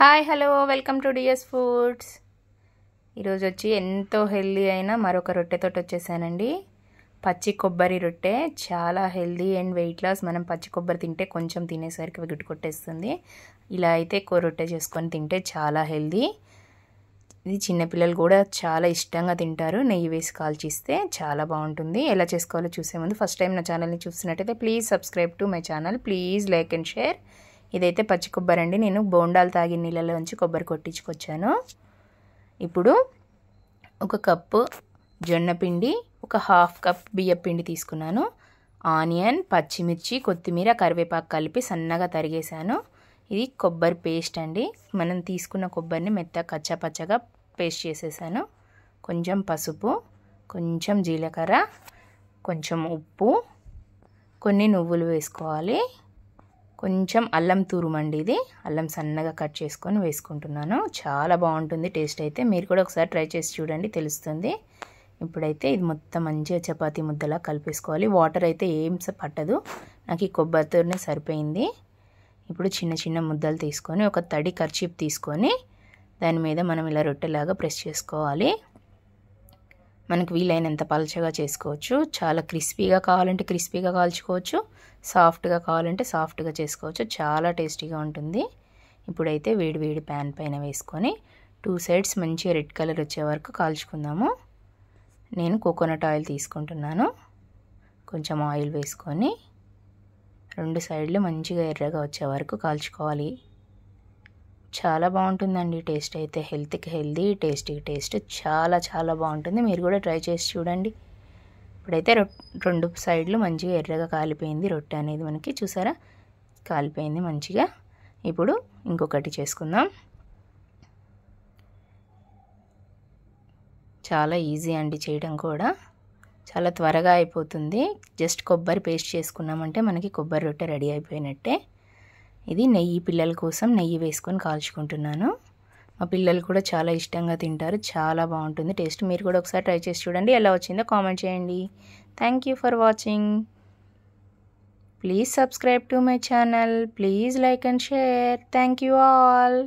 hi hello welcome to DS foods ఈరోజు వచ్చి ఎంతో హెల్దీ అయిన మరొక రొట్టెతో వచ్చేసానండి పచ్చి కొబ్బరి రొట్టె చాలా హెల్దీ అండ్ వెయిట్ లాస్ మనం పచ్చి కొబ్బరి తింటే కొంచెం తినేసరికి విగుటు కొట్టేస్తుంది ఇలా అయితే ఎక్కువ రొట్టె చేసుకొని తింటే చాలా హెల్దీ ఇది చిన్నపిల్లలు కూడా చాలా ఇష్టంగా తింటారు నెయ్యి వేసి కాల్చిస్తే చాలా బాగుంటుంది ఎలా చేసుకోవాలో చూసే ముందు ఫస్ట్ టైం నా ఛానల్ని చూస్తున్నట్టయితే please subscribe to my channel please like and share ఇదైతే పచ్చి కొబ్బరి అండి నేను బోండాలు తాగిన నుంచి కొబ్బరి కొట్టించుకొచ్చాను ఇప్పుడు ఒక కప్పు జొన్న పిండి ఒక హాఫ్ కప్ బియ్య పిండి తీసుకున్నాను ఆనియన్ పచ్చిమిర్చి కొత్తిమీర కరివేపాకు కలిపి సన్నగా తరిగేశాను ఇది కొబ్బరి పేస్ట్ అండి మనం తీసుకున్న కొబ్బరిని మెత్త కచ్చాపచ్చగా పేస్ట్ చేసేసాను కొంచెం పసుపు కొంచెం జీలకర్ర కొంచెం ఉప్పు కొన్ని నువ్వులు వేసుకోవాలి కొంచెం అల్లం తురుమండి ఇది అల్లం సన్నగా కట్ చేసుకొని వేసుకుంటున్నాను చాలా బాగుంటుంది టేస్ట్ అయితే మీరు కూడా ఒకసారి ట్రై చేసి చూడండి తెలుస్తుంది ఇప్పుడైతే ఇది మొత్తం మంచిగా చపాతి ముద్దలా కలిపేసుకోవాలి వాటర్ అయితే ఏం పట్టదు నాకు ఈ కొబ్బరితోనే సరిపోయింది ఇప్పుడు చిన్న చిన్న ముద్దలు తీసుకొని ఒక తడి ఖర్చీపు తీసుకొని దాని మీద మనం ఇలా రొట్టెలాగా ప్రెస్ చేసుకోవాలి మనకు వీలైనంత పలచగా చేసుకోవచ్చు చాలా క్రిస్పీగా కావాలంటే క్రిస్పీగా కాల్చుకోవచ్చు సాఫ్ట్గా కావాలంటే సాఫ్ట్గా చేసుకోవచ్చు చాలా టేస్టీగా ఉంటుంది ఇప్పుడైతే వేడి వేడి ప్యాన్ పైన వేసుకొని టూ సైడ్స్ మంచిగా రెడ్ కలర్ వచ్చే వరకు కాల్చుకుందాము నేను కోకోనట్ ఆయిల్ తీసుకుంటున్నాను కొంచెం ఆయిల్ వేసుకొని రెండు సైడ్లు మంచిగా ఎర్రగా వచ్చే వరకు కాల్చుకోవాలి చాలా బాగుంటుందండి టేస్ట్ అయితే హెల్త్కి హెల్దీ టేస్టీ టేస్ట్ చాలా చాలా బాగుంటుంది మీరు కూడా ట్రై చేసి చూడండి ఇప్పుడైతే రెండు సైడ్లు మంచిగా ఎర్రగా కాలిపోయింది రొట్టె అనేది మనకి చూసారా కాలిపోయింది మంచిగా ఇప్పుడు ఇంకొకటి చేసుకుందాం చాలా ఈజీ అండి చేయడం కూడా చాలా త్వరగా అయిపోతుంది జస్ట్ కొబ్బరి పేస్ట్ చేసుకున్నామంటే మనకి కొబ్బరి రొట్టె రెడీ అయిపోయినట్టే ఇది నెయ్యి పిల్లల కోసం నెయ్యి వేసుకొని కాల్చుకుంటున్నాను మా పిల్లలు కూడా చాలా ఇష్టంగా తింటారు చాలా బాగుంటుంది టేస్ట్ మీరు కూడా ఒకసారి ట్రై చేసి చూడండి ఎలా వచ్చిందో కామెంట్ చేయండి thank you for watching please subscribe to my channel please like and share thank you all